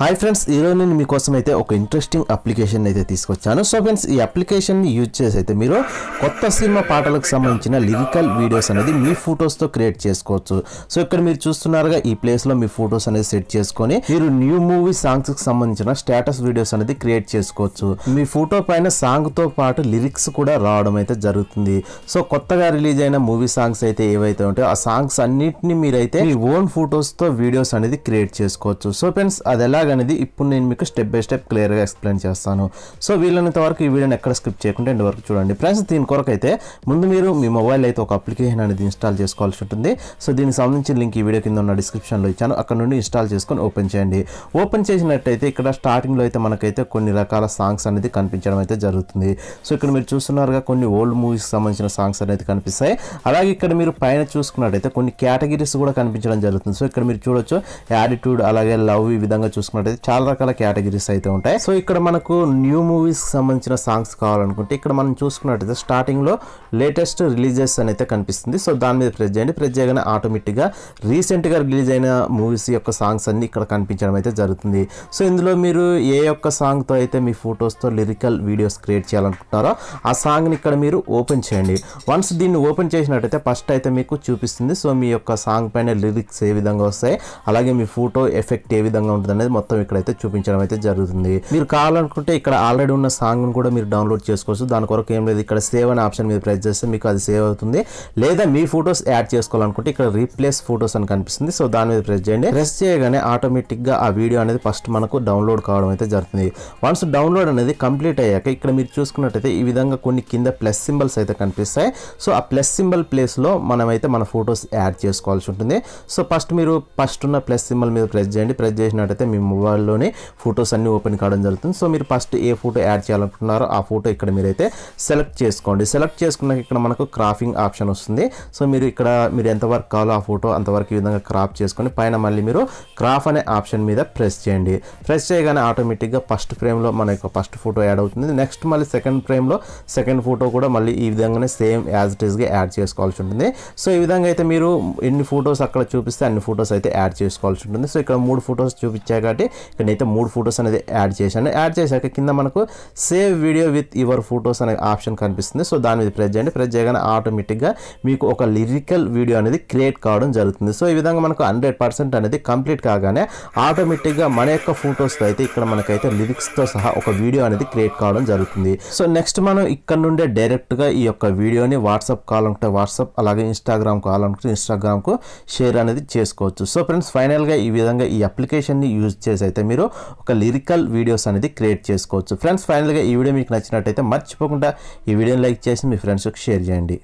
hi friends ఈరోజు నేను మీకోసం అయితే ఒక ఇంట్రెస్టింగ్ అప్లికేషన్ అయితే తీసుకొచ్చాను సో ఫ్రెండ్స్ ఈ అప్లికేషన్ని యూజ్ చేసి అయితే మీరు కొత్త సినిమా పాటలకు సంబంధించిన లిరికల్ వీడియోస్ అనేది మీ ఫొటోస్తో క్రియేట్ చేసుకోవచ్చు సో ఇక్కడ మీరు చూస్తున్నారుగా ఈ ప్లేస్లో మీ ఫొటోస్ అనేది సెట్ చేసుకొని మీరు న్యూ మూవీ సాంగ్స్కి సంబంధించిన స్టేటస్ వీడియోస్ అనేది క్రియేట్ చేసుకోవచ్చు మీ ఫోటో పైన సాంగ్తో పాటు లిరిక్స్ కూడా రావడం అయితే జరుగుతుంది సో కొత్తగా రిలీజ్ అయిన మూవీ సాంగ్స్ అయితే ఏవైతే ఉంటాయో ఆ సాంగ్స్ అన్నింటినీ మీరైతే మీ ఓన్ ఫొటోస్తో వీడియోస్ అనేది క్రియేట్ చేసుకోవచ్చు సో ఫ్రెండ్స్ అది ఎలా అనేది ఇప్పుడు నేను మీకు స్టెప్ బై స్టెప్ క్లియర్గా ఎక్స్ప్లెయిన్ చేస్తాను సో వీళ్ళంత వరకు ఈ వీడియోని ఎక్కడ స్కిప్ చేయకుండా ఎండ్ వరకు చూడండి ఫ్రెండ్స్ దీని కొరకు అయితే ముందు మీరు మీ మొబైల్ అయితే ఒక అప్లికేషన్ అనేది ఇన్స్టాల్ చేసుకోవాల్సి ఉంటుంది సో దీనికి సంబంధించిన లింక్ ఈ వీడియో కింద ఉన్న డిస్క్రిప్షన్లో ఇచ్చాను అక్కడ నుండి ఇన్స్టాల్ చేసుకొని ఓపెన్ చేయండి ఓపెన్ చేసినట్టయితే ఇక్కడ స్టార్టింగ్లో అయితే మనకైతే కొన్ని రకాల సాంగ్స్ అనేది కనిపించడం అయితే జరుగుతుంది సో ఇక్కడ మీరు చూస్తున్నారుగా కొన్ని ఓల్డ్ మూవీస్కి సంబంధించిన సాంగ్స్ అనేది కనిపిస్తాయి అలాగే ఇక్కడ మీరు పైన చూసుకున్నట్టయితే కొన్ని కేటగిరీస్ కూడా కనిపించడం జరుగుతుంది సో ఇక్కడ మీరు చూడొచ్చు యాటిట్యూడ్ అలాగే లవ్ ఈ విధంగా చూసుకుని చూసుకున్నట్టయితే చాలా రకాల కేటగిరీస్ అయితే ఉంటాయి సో ఇక్కడ మనకు న్యూ మూవీస్ సంబంధించిన సాంగ్స్ కావాలనుకుంటే ఇక్కడ మనం చూసుకున్నట్టయితే స్టార్టింగ్ లో లేటెస్ట్ రిలీజెస్ అని అయితే కనిపిస్తుంది సో దాని మీద ప్రెస్ చేయండి ప్రెస్ చేయగానే ఆటోమేటిక్ గా రీసెంట్ గా రిలీజ్ అయిన మూవీస్ యొక్క సాంగ్స్ అన్ని ఇక్కడ కనిపించడం అయితే జరుగుతుంది సో ఇందులో మీరు ఏ యొక్క సాంగ్తో అయితే మీ ఫొటోస్తో లిరికల్ వీడియోస్ క్రియేట్ చేయాలనుకుంటున్నారో ఆ సాంగ్ని ఇక్కడ మీరు ఓపెన్ చేయండి వన్స్ దీన్ని ఓపెన్ చేసినట్టయితే ఫస్ట్ అయితే మీకు చూపిస్తుంది సో మీ యొక్క సాంగ్ పైన లిరిక్స్ ఏ విధంగా వస్తాయి అలాగే మీ ఫోటో ఎఫెక్ట్ ఏ విధంగా ఉంటుంది అనేది మొత్తం మొత్తం ఇక్కడైతే చూపించడం అయితే జరుగుతుంది మీరు కావాలనుకుంటే ఇక్కడ ఆల్రెడీ ఉన్న సాంగ్ కూడా మీరు డౌన్లోడ్ చేసుకోవచ్చు దాని కొరకు ఏం లేదు ఇక్కడ సేవ్ అనే ఆప్షన్ మీద ప్రెస్ చేస్తే మీకు అది సేవ్ అవుతుంది లేదా మీ ఫొటోస్ యాడ్ చేసుకోవాలనుకుంటే ఇక్కడ రీప్లేస్ ఫొటోస్ అని కనిపిస్తుంది సో దాని మీద ప్రెస్ చేయండి ప్రెస్ చేయగానే ఆటోమేటిక్గా ఆ వీడియో అనేది ఫస్ట్ మనకు డౌన్లోడ్ కావడం అయితే జరుగుతుంది వన్స్ డౌన్లోడ్ అనేది కంప్లీట్ అయ్యాక ఇక్కడ మీరు చూసుకున్నట్టయితే ఈ విధంగా కొన్ని కింద ప్లస్ సింబల్స్ అయితే కనిపిస్తాయి సో ఆ ప్లస్ సింబల్ ప్లేస్ లో మనమైతే మన ఫొటోస్ యాడ్ చేసుకోవాల్సి ఉంటుంది సో ఫస్ట్ మీరు ఫస్ట్ ఉన్న ప్లస్ సింబల్ మీద ప్రెస్ చేయండి ప్రెస్ చేసినట్టయితే మీ వాళ్ళలోనే ఫొటోస్ అన్ని ఓపెన్ కావడం జరుగుతుంది సో మీరు ఫస్ట్ ఏ ఫోటో యాడ్ చేయాలనుకుంటున్నారో ఆ ఫోటో ఇక్కడ మీరైతే సెలెక్ట్ చేసుకోండి సెలెక్ట్ చేసుకున్నాక ఇక్కడ మనకు క్రాఫింగ్ ఆప్షన్ వస్తుంది సో మీరు ఇక్కడ మీరు ఎంతవరకు కావాలో ఆ ఫోటో అంతవరకు ఈ విధంగా క్రాప్ చేసుకొని పైన మళ్ళీ మీరు క్రాఫ్ అనే ఆప్షన్ మీద ప్రెస్ చేయండి ప్రెస్ చేయగానే ఆటోమేటిక్గా ఫస్ట్ ఫ్రేమ్లో మన యొక్క ఫస్ట్ ఫోటో యాడ్ అవుతుంది నెక్స్ట్ మళ్ళీ సెకండ్ ఫ్రేమ్లో సెకండ్ ఫోటో కూడా మళ్ళీ ఈ విధంగానే సేమ్ యాజ్ ఇట్ ఈస్గా యాడ్ చేసుకోవాల్సి ఉంటుంది సో ఈ విధంగా అయితే మీరు ఎన్ని ఫొటోస్ అక్కడ చూపిస్తే అన్ని ఫొటోస్ అయితే యాడ్ చేసుకోవాల్సి ఉంటుంది సో ఇక్కడ మూడు ఫొటోస్ చూపించా కాబట్టి చూడండి ఇక్కడ నేనైతే మూడు ఫొటోస్ అనేది యాడ్ చేశాను యాడ్ చేశాక కింద మనకు save video with your photos అనే ఆప్షన్ కనిపిస్తుంది సో దాని మీద ప్రెస్ చేయండి ప్రెస్ చేయగానే ఆటోమేటిక్గా మీకు ఒక లిరికల్ వీడియో అనేది క్రియేట్ కావడం జరుగుతుంది సో ఈ విధంగా మనకు హండ్రెడ్ పర్సెంట్ అనేది కంప్లీట్ కాగానే ఆటోమేటిక్గా మన యొక్క ఫొటోస్తో అయితే ఇక్కడ మనకైతే లిరిక్స్తో సహా ఒక వీడియో అనేది క్రియేట్ కావడం జరుగుతుంది సో నెక్స్ట్ మనం ఇక్కడ నుండే డైరెక్ట్గా ఈ యొక్క వీడియోని వాట్సాప్ కాల్ ఉంటే వాట్సాప్ అలాగే ఇన్స్టాగ్రామ్ కాల్ ఉంటే ఇన్స్టాగ్రామ్కు షేర్ అనేది చేసుకోవచ్చు సో ఫ్రెండ్స్ ఫైనల్గా ఈ విధంగా ఈ అప్లికేషన్ని యూజ్ చేసి చేసి అయితే మీరు ఒక లిరికల్ వీడియోస్ అనేది క్రియేట్ చేసుకోవచ్చు ఫ్రెండ్స్ ఫైనల్గా ఈ వీడియో మీకు నచ్చినట్టయితే మర్చిపోకుండా ఈ వీడియోని లైక్ చేసి మీ ఫ్రెండ్స్కి షేర్ చేయండి